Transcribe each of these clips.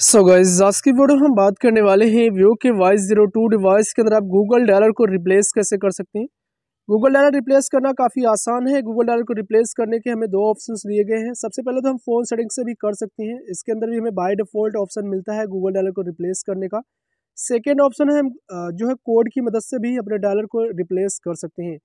so guys आज की video हम बात करने वाले हैं व्यो के वाई जीरो टू डिवाइस के अंदर आप गूगल डॉलर को रिप्लेस कैसे कर सकते हैं गूगल डॉलर रिप्लेस करना काफ़ी आसान है गूगल डॉलर को रिप्लेस करने के हमें दो ऑप्शन दिए गए हैं सबसे पहले तो हम फ़ोन सेटिंग से भी कर सकते हैं इसके अंदर भी हमें बाई डिफ़ॉल्ट ऑप्शन मिलता है गूगल डॉलर को रिप्लेस करने का सेकेंड ऑप्शन है हम जो है कोड की मदद से भी अपने डॉलर को रिप्लेस कर सकते हैं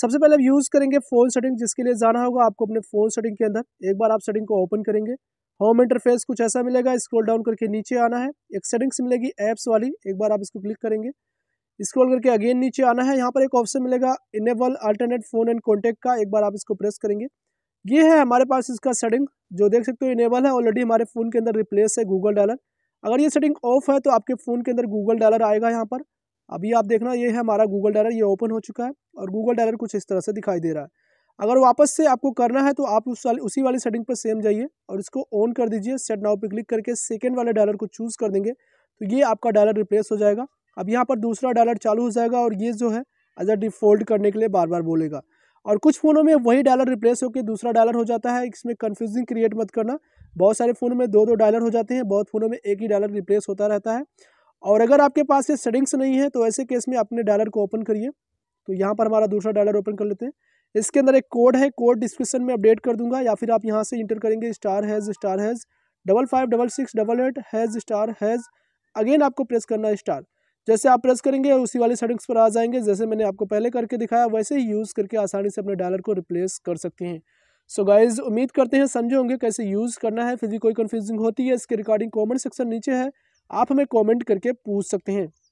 सबसे पहले हम यूज़ करेंगे फ़ोन सेटिंग जिसके लिए जाना होगा आपको अपने फ़ोन सेटिंग के अंदर एक बार आप सेटिंग को ओपन करेंगे होम इंटरफेस कुछ ऐसा मिलेगा स्क्रॉल डाउन करके नीचे आना है एक सेटिंग्स मिलेगी ऐप्स वाली एक बार आप इसको क्लिक करेंगे स्क्रॉल करके अगेन नीचे आना है यहाँ पर एक ऑप्शन मिलेगा enable alternate phone and contact का एक बार आप इसको प्रेस करेंगे ये है हमारे पास इसका सेटिंग जो देख सकते हो इनेबल है ऑलरेडी हमारे फ़ोन के अंदर रिप्लेस है गूगल डॉलर अगर ये सेटिंग ऑफ है तो आपके फ़ोन के अंदर गूगल डॉलर आएगा यहाँ पर अभी आप देखना ये है हमारा गूगल डॉलर ये ओपन हो चुका है और गूगल डॉलर कुछ इस तरह से दिखाई दे रहा है अगर वापस से आपको करना है तो आप उस वाले उसी वाली सेटिंग पर सेम जाइए और इसको ऑन कर दीजिए सेट नाउ पे क्लिक करके सेकेंड वाले डॉलर को चूज़ कर देंगे तो ये आपका डॉलर रिप्लेस हो जाएगा अब यहाँ पर दूसरा डॉलर चालू हो जाएगा और ये जो है एज अ डिफ़ॉल्ट करने के लिए बार बार बोलेगा और कुछ फ़ोनों में वही डॉलर रिप्लेस होकर दूसरा डॉलर हो जाता है इसमें कन्फ्यूजिंग क्रिएट मत करना बहुत सारे फ़ोनों में दो दो डॉलर हो जाते हैं बहुत फ़ोनों में एक ही डॉलर रिप्लेस होता रहता है और अगर आपके पास ये सेटिंग्स नहीं है तो ऐसे केस में अपने डॉलर को ओपन करिए तो यहाँ पर हमारा दूसरा डॉलर ओपन कर लेते हैं इसके अंदर एक कोड है कोड डिस्क्रिप्शन में अपडेट कर दूंगा या फिर आप यहाँ से इंटर करेंगे star hash star hash double five double six double eight hash star hash again आपको प्रेस करना है स्टार जैसे आप प्रेस करेंगे उसी वाले सेटिंग्स पर आ जाएंगे जैसे मैंने आपको पहले करके दिखाया वैसे ही यूज़ करके आसानी से अपने डॉलर को रिप्लेस कर सकते हैं सो so गाइज उम्मीद करते हैं समझे होंगे कैसे यूज़ करना है फिर भी कोई कन्फ्यूजिंग होती है इसके रिकॉर्डिंग कॉमेंट सेक्शन नीचे है आप हमें कॉमेंट करके पूछ सकते हैं